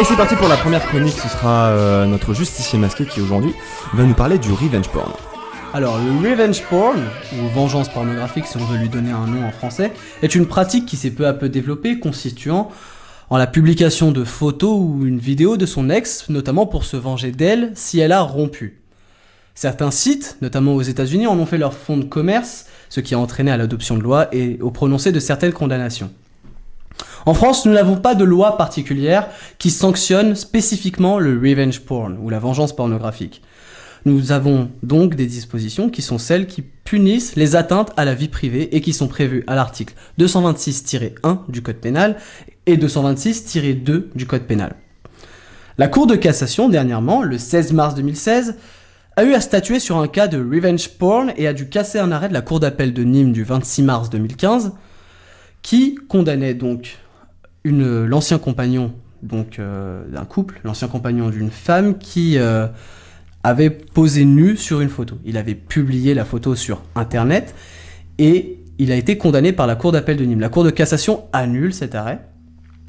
Et c'est parti pour la première chronique, ce sera euh, notre justicier masqué qui aujourd'hui va nous parler du revenge porn. Alors, le revenge porn, ou vengeance pornographique si on veut lui donner un nom en français, est une pratique qui s'est peu à peu développée, constituant en la publication de photos ou une vidéo de son ex, notamment pour se venger d'elle si elle a rompu. Certains sites, notamment aux États-Unis, en ont fait leur fonds de commerce ce qui a entraîné à l'adoption de lois et au prononcé de certaines condamnations. En France, nous n'avons pas de loi particulière qui sanctionne spécifiquement le revenge porn ou la vengeance pornographique. Nous avons donc des dispositions qui sont celles qui punissent les atteintes à la vie privée et qui sont prévues à l'article 226-1 du Code pénal et 226-2 du Code pénal. La Cour de cassation, dernièrement, le 16 mars 2016, a eu à statuer sur un cas de revenge porn et a dû casser un arrêt de la Cour d'appel de Nîmes du 26 mars 2015 qui condamnait donc l'ancien compagnon donc euh, d'un couple, l'ancien compagnon d'une femme qui euh, avait posé nu sur une photo. Il avait publié la photo sur internet et il a été condamné par la Cour d'appel de Nîmes. La Cour de cassation annule cet arrêt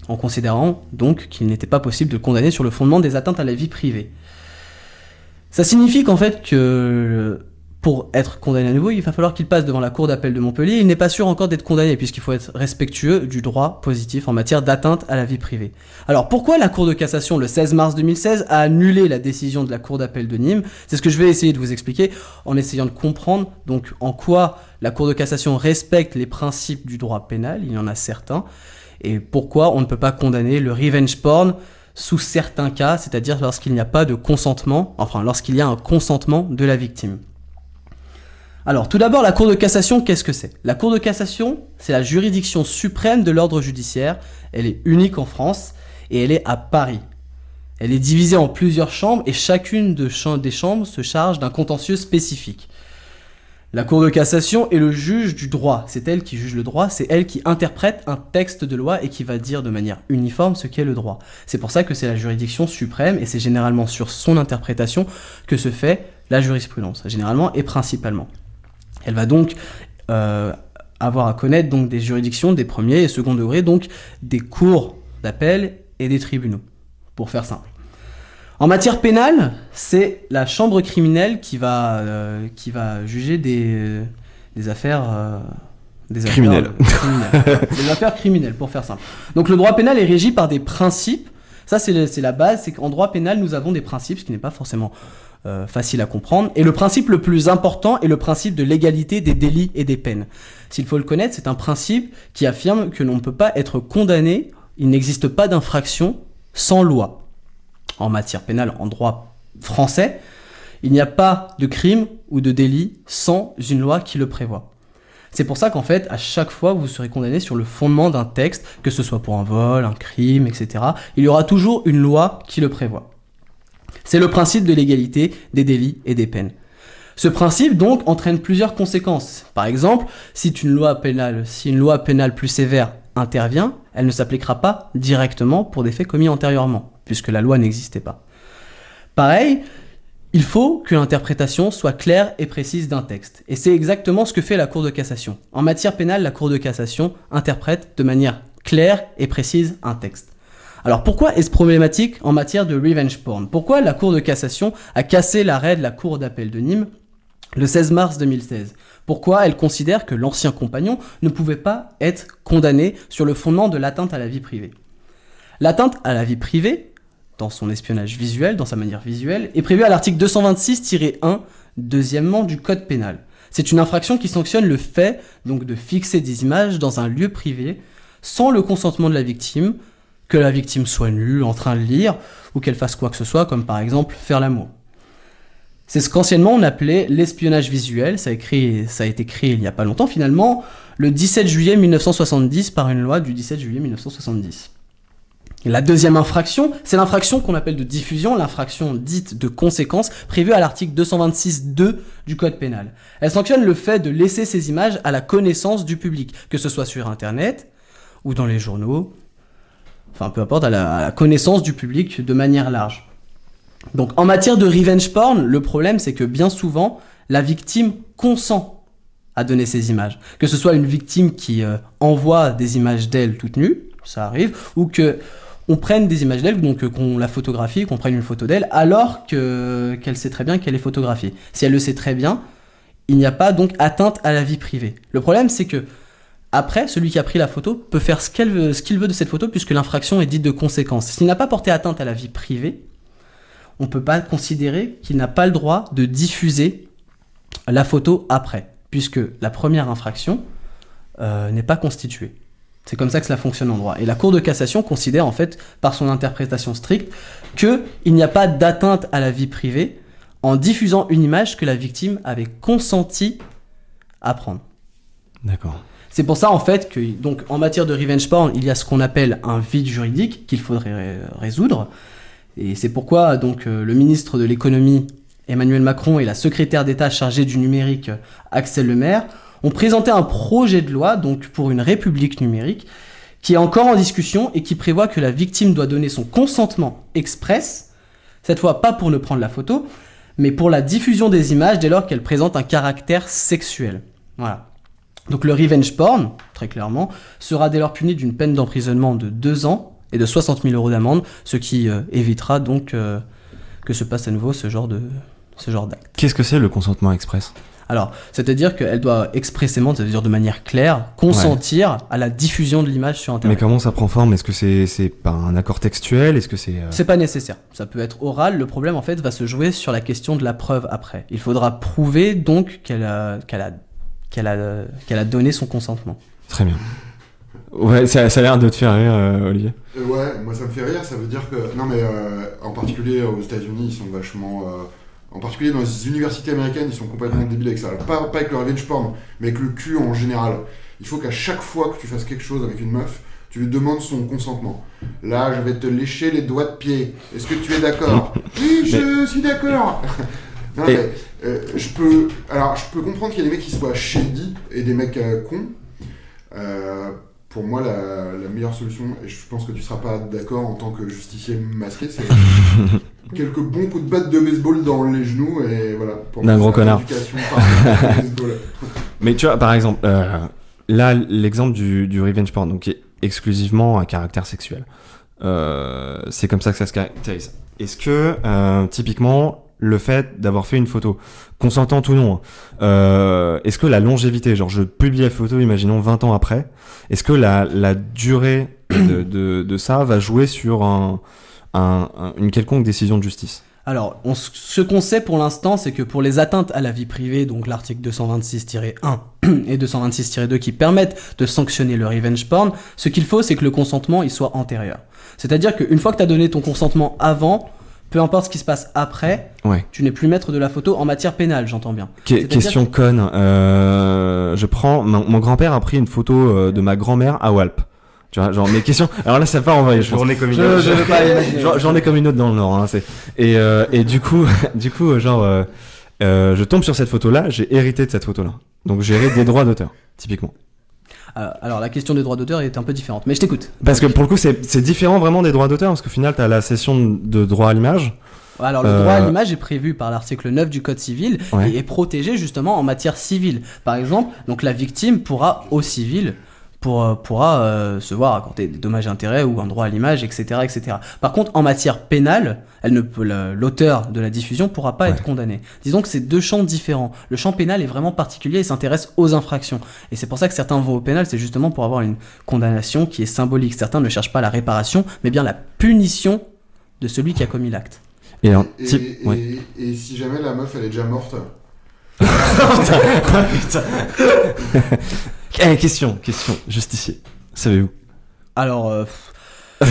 en considérant donc qu'il n'était pas possible de condamner sur le fondement des atteintes à la vie privée. Ça signifie qu'en fait que euh, pour être condamné à nouveau, il va falloir qu'il passe devant la cour d'appel de Montpellier. Il n'est pas sûr encore d'être condamné puisqu'il faut être respectueux du droit positif en matière d'atteinte à la vie privée. Alors pourquoi la cour de cassation le 16 mars 2016 a annulé la décision de la cour d'appel de Nîmes C'est ce que je vais essayer de vous expliquer en essayant de comprendre donc en quoi la cour de cassation respecte les principes du droit pénal, il y en a certains, et pourquoi on ne peut pas condamner le revenge porn sous certains cas, c'est-à-dire lorsqu'il n'y a pas de consentement, enfin lorsqu'il y a un consentement de la victime. Alors tout d'abord, la Cour de cassation, qu'est-ce que c'est La Cour de cassation, c'est la juridiction suprême de l'ordre judiciaire, elle est unique en France et elle est à Paris. Elle est divisée en plusieurs chambres et chacune des chambres se charge d'un contentieux spécifique. La Cour de cassation est le juge du droit. C'est elle qui juge le droit, c'est elle qui interprète un texte de loi et qui va dire de manière uniforme ce qu'est le droit. C'est pour ça que c'est la juridiction suprême et c'est généralement sur son interprétation que se fait la jurisprudence, généralement et principalement. Elle va donc euh, avoir à connaître donc des juridictions des premiers et second degrés, donc des cours d'appel et des tribunaux, pour faire simple. En matière pénale, c'est la chambre criminelle qui va, euh, juger des, affaires. Euh, des criminelles. Euh, criminelles. des affaires criminelles, pour faire simple. Donc le droit pénal est régi par des principes. Ça, c'est la base. C'est qu'en droit pénal, nous avons des principes, ce qui n'est pas forcément facile à comprendre. Et le principe le plus important est le principe de l'égalité des délits et des peines. S'il faut le connaître, c'est un principe qui affirme que l'on ne peut pas être condamné, il n'existe pas d'infraction sans loi en matière pénale, en droit français, il n'y a pas de crime ou de délit sans une loi qui le prévoit. C'est pour ça qu'en fait, à chaque fois, vous serez condamné sur le fondement d'un texte, que ce soit pour un vol, un crime, etc. Il y aura toujours une loi qui le prévoit. C'est le principe de l'égalité des délits et des peines. Ce principe donc entraîne plusieurs conséquences. Par exemple, si une loi pénale, si une loi pénale plus sévère intervient, elle ne s'appliquera pas directement pour des faits commis antérieurement puisque la loi n'existait pas. Pareil, il faut que l'interprétation soit claire et précise d'un texte. Et c'est exactement ce que fait la Cour de cassation. En matière pénale, la Cour de cassation interprète de manière claire et précise un texte. Alors pourquoi est-ce problématique en matière de revenge porn Pourquoi la Cour de cassation a cassé l'arrêt de la Cour d'appel de Nîmes le 16 mars 2016 Pourquoi elle considère que l'ancien compagnon ne pouvait pas être condamné sur le fondement de l'atteinte à la vie privée L'atteinte à la vie privée, dans son espionnage visuel, dans sa manière visuelle, est prévu à l'article 226-1, deuxièmement, du Code pénal. C'est une infraction qui sanctionne le fait donc de fixer des images dans un lieu privé sans le consentement de la victime, que la victime soit nue, en train de lire, ou qu'elle fasse quoi que ce soit, comme par exemple faire l'amour. C'est ce qu'anciennement on appelait l'espionnage visuel, ça a, ça a été créé il n'y a pas longtemps finalement, le 17 juillet 1970 par une loi du 17 juillet 1970. La deuxième infraction, c'est l'infraction qu'on appelle de diffusion, l'infraction dite de conséquence, prévue à l'article 226.2 du Code pénal. Elle sanctionne le fait de laisser ces images à la connaissance du public, que ce soit sur Internet ou dans les journaux, enfin peu importe, à la, connaissance du public de manière large. Donc en matière de revenge porn, le problème c'est que bien souvent, la victime consent à donner ces images. Que ce soit une victime qui euh, envoie des images d'elle toute nue, ça arrive, ou que on prenne des images d'elle, donc euh, qu'on la photographie, qu'on prenne une photo d'elle, alors qu'elle sait très bien qu'elle est photographiée. Si elle le sait très bien, il n'y a pas donc atteinte à la vie privée. Le problème, c'est que après, celui qui a pris la photo peut faire ce qu'il veut, de cette photo puisque l'infraction est dite de conséquence. S'il n'a pas porté atteinte à la vie privée, on ne peut pas considérer qu'il n'a pas le droit de diffuser la photo après, puisque la première infraction euh, n'est pas constituée. C'est comme ça que cela fonctionne en droit. Et la Cour de cassation considère en fait, par son interprétation stricte, qu'il n'y a pas d'atteinte à la vie privée en diffusant une image que la victime avait consenti à prendre. D'accord. C'est pour ça en fait que donc en matière de revenge porn, il y a ce qu'on appelle un vide juridique qu'il faudrait résoudre. Et c'est pourquoi donc euh, le ministre de l'économie Emmanuel Macron et la secrétaire d'État chargée du numérique Axel Lemaire ont présenté un projet de loi donc pour une république numérique qui est encore en discussion et qui prévoit que la victime doit donner son consentement express, cette fois pas pour ne prendre la photo, mais pour la diffusion des images dès lors qu'elles présentent un caractère sexuel. Voilà. Donc le revenge porn, très clairement, sera dès lors puni d'une peine d'emprisonnement de 2 ans et de 60 000 euros d'amende, ce qui euh, évitera donc euh, que se passe à nouveau ce genre ce genre d'acte. Qu'est-ce que c'est le consentement express alors, c'est-à-dire qu'elle doit expressément, c'est-à-dire de manière claire, consentir à la diffusion de l'image sur Internet. Mais comment ça prend forme Est-ce que c'est c'est pas un accord textuel Est-ce que c'est euh C'est pas nécessaire. Ça peut être oral. Le problème en fait va se jouer sur la question de la preuve après. Il faudra prouver donc qu'elle a a donné son consentement. Très bien. Ouais, ça, a l'air de te faire rire, euh, Olivier. Euh, ouais, moi ça me fait rire. Ça veut dire que non mais en particulier aux États-Unis ils sont vachement en particulier dans les universités américaines, ils sont complètement débiles avec ça. pas, avec le revenge porn, mais avec le cul en général. Il faut qu'à chaque fois que tu fasses quelque chose avec une meuf, tu lui demandes son consentement. Là, je vais te lécher les doigts de pied. Est-ce que tu es d'accord Oui, je suis d'accord. Euh, je peux, alors, je peux comprendre qu'il y a des mecs qui soient shady et des mecs euh, cons. Euh, pour moi, la, la, meilleure solution, et je pense que tu ne seras pas d'accord en tant que justicier masqué, c'est quelques bons coups de batte de baseball dans les genoux et voilà. D'un gros connard. Mais tu vois, par exemple, euh, là, l'exemple du, revenge porn, donc qui est exclusivement un caractère sexuel. Euh, c'est comme ça que ça se caractérise. Est-ce que, euh, typiquement, le fait d'avoir fait une photo, consentante ou non, est-ce que la longévité, genre je publie la photo, imaginons 20 ans après, est-ce que la, durée de, de ça va jouer sur un, une quelconque décision de justice alors, ce qu'on sait pour l'instant, c'est que pour les atteintes à la vie privée, donc l'article 226-1 et 226-2 qui permettent de sanctionner le revenge porn, ce qu'il faut, c'est que le consentement, il soit antérieur. C'est-à-dire qu'une fois que tu as donné ton consentement avant, peu importe ce qui se passe après, tu n'es plus maître de la photo en matière pénale, j'entends bien. question conne, euh, je prends, mon, mon grand-père a pris une photo euh, de ma grand-mère à Walp. Tu genre mes questions. Alors là, ça part en J'en ai comme une autre. J'en ai comme une autre dans le Nord. Hein, euh, et, du coup, du coup, genre, euh, euh, je tombe sur cette photo-là. J'ai hérité de cette photo-là. Donc j'ai des droits d'auteur, typiquement. Alors la question des droits d'auteur est un peu différente, mais je t'écoute. Parce que pour le coup, c'est différent vraiment des droits d'auteur, parce qu'au final, as la cession de droit à l'image. Alors, le droit à l'image est prévu par l'article 9 du Code civil et est protégé justement en matière civile. Par exemple, donc la victime pourra, au civil, euh, pourra euh, se voir accorder des dommages intérêts ou un droit à l'image, etc., etc. Par contre, en matière pénale, elle ne peut, l'auteur de la diffusion pourra pas être condamné. Disons que c'est deux champs différents. Le champ pénal est vraiment particulier et s'intéresse aux infractions. Et c'est pour ça que certains vont au pénal, c'est justement pour avoir une condamnation qui est symbolique. Certains ne cherchent pas la réparation, mais bien la punition de celui qui a commis l'acte. Et, si jamais la meuf elle est déjà morte putain. Eh, question, question, justicier. Savez-vous Alors. Euh,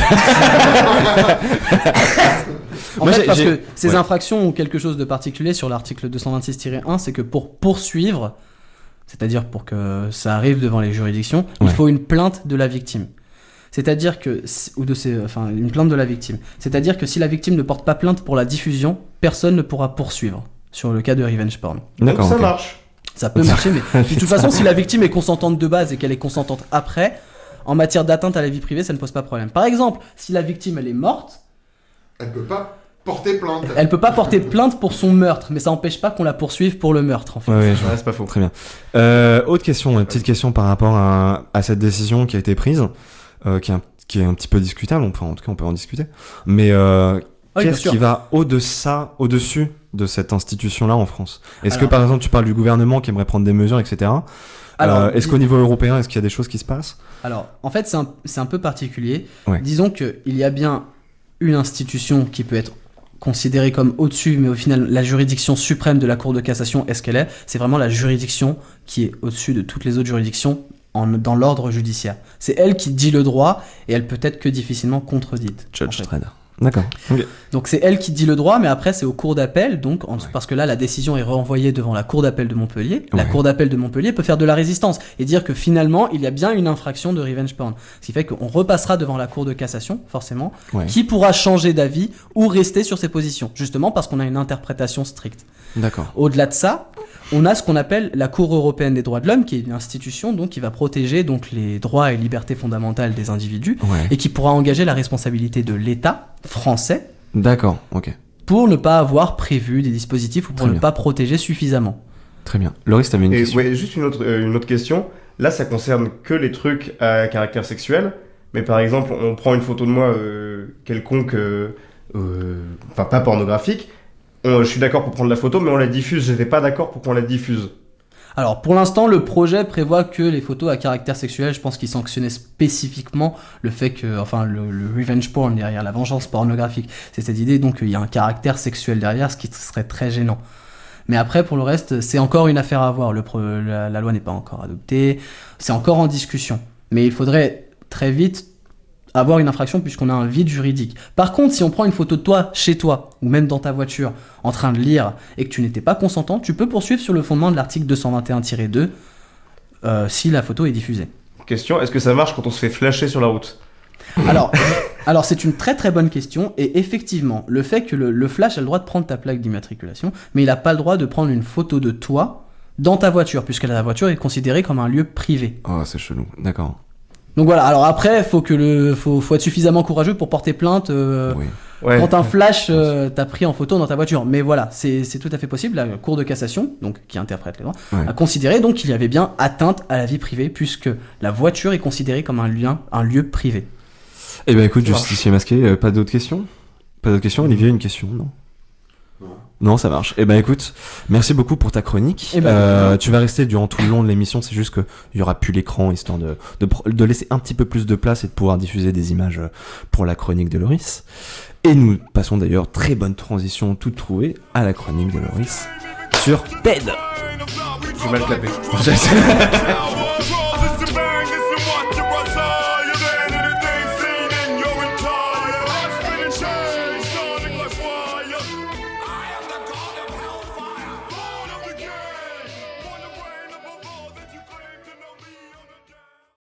en fait, parce que ces infractions ont quelque chose de particulier sur l'article 226-1, c'est que pour poursuivre, c'est-à-dire pour que ça arrive devant les juridictions, il faut une plainte de la victime. C'est-à-dire que ou de ces, enfin une plainte de la victime. C'est-à-dire que si la victime ne porte pas plainte pour la diffusion, personne ne pourra poursuivre sur le cas de revenge porn. Donc ça marche ça peut marcher, mais de toute façon, si la victime est consentante de base et qu'elle est consentante après, en matière d'atteinte à la vie privée, ça ne pose pas problème. Par exemple, si la victime elle est morte, elle peut pas porter plainte. Elle peut pas porter plainte pour son meurtre, mais ça n'empêche pas qu'on la poursuive pour le meurtre. En fait. Ouais, c'est pas faux. Très bien. Euh, autre question, une petite question par rapport à, cette décision qui a été prise, euh, qui, est un, petit peu discutable. Enfin, en tout cas, on peut en discuter. Mais euh, qu'est-ce qui va au-dessous, au-dessus de cette institution-là en France Est-ce que par exemple tu parles du gouvernement qui aimerait prendre des mesures, etc. Euh, Alors, est-ce qu'au niveau européen, est-ce qu'il y a des choses qui se passent Alors, en fait, c'est un, peu particulier. Disons qu'il y a bien une institution qui peut être considérée comme au-dessus, mais au final, la juridiction suprême de la Cour de cassation, est-ce qu'elle est C'est vraiment la juridiction qui est au-dessus de toutes les autres juridictions dans l'ordre judiciaire. C'est elle qui dit le droit et elle peut être que difficilement contredite. Judge D'accord. Donc c'est elle qui dit le droit, mais après c'est au cours d'appel, donc parce que là la décision est renvoyée devant la cour d'appel de Montpellier. La cour d'appel de Montpellier peut faire de la résistance et dire que finalement il y a bien une infraction de revenge porn. Ce qui fait qu'on repassera devant la cour de cassation, forcément, qui pourra changer d'avis ou rester sur ses positions, justement parce qu'on a une interprétation stricte. Au-delà de ça, on a ce qu'on appelle la Cour européenne des droits de l'homme, qui est une institution donc, qui va protéger donc, les droits et libertés fondamentales des individus et qui pourra engager la responsabilité de l'État français. D'accord, Pour ne pas avoir prévu des dispositifs ou pour ne pas protéger suffisamment. Très bien. Loris, tu une question Juste euh, une autre, question. Là, ça concerne que les trucs à caractère sexuel. Mais par exemple, on prend une photo de moi euh, quelconque, euh, enfin pas pornographique, euh, je suis d'accord pour prendre la photo, mais on la diffuse. J'étais pas d'accord pour qu'on la diffuse. Alors pour l'instant, le projet prévoit que les photos à caractère sexuel, je pense qu'ils sanctionnaient spécifiquement le fait que, enfin, le, revenge porn derrière, la vengeance pornographique. C'est cette idée donc il y a un caractère sexuel derrière, ce qui serait très gênant. Mais après, pour le reste, c'est encore une affaire à voir. la loi n'est pas encore adoptée, c'est encore en discussion. Mais il faudrait très vite avoir une infraction puisqu'on a un vide juridique. Par contre, si on prend une photo de toi chez toi ou même dans ta voiture en train de lire et que tu n'étais pas consentant, tu peux poursuivre sur le fondement de l'article 221-2 euh, si la photo est diffusée. Question, est-ce que ça marche quand on se fait flasher sur la route alors, alors c'est une très très bonne question et effectivement, le fait que le, flash a le droit de prendre ta plaque d'immatriculation, mais il n'a pas le droit de prendre une photo de toi dans ta voiture, puisque la voiture est considérée comme un lieu privé. Ah, oh, c'est chelou, d'accord. Donc voilà, alors après, faut que le, faut, faut être suffisamment courageux pour porter plainte euh, quand un flash euh, t'a pris en photo dans ta voiture. Mais voilà, c'est tout à fait possible. La Cour de cassation, donc qui interprète les droits, a considéré donc qu'il y avait bien atteinte à la vie privée puisque la voiture est considérée comme un lien, un lieu privé. Eh bien écoute, justicier masqué, euh, pas d'autres questions Pas d'autres questions, Olivier, une question, non non, ça marche. Eh ben écoute, merci beaucoup pour ta chronique. Eh ben, euh, tu vas rester durant tout le long de l'émission, c'est juste il y aura plus l'écran, histoire de, de, laisser un petit peu plus de place et de pouvoir diffuser des images euh, pour la chronique de Loris. Et nous passons d'ailleurs, très bonne transition toute trouvée, à la chronique de Loris sur TED. Je mal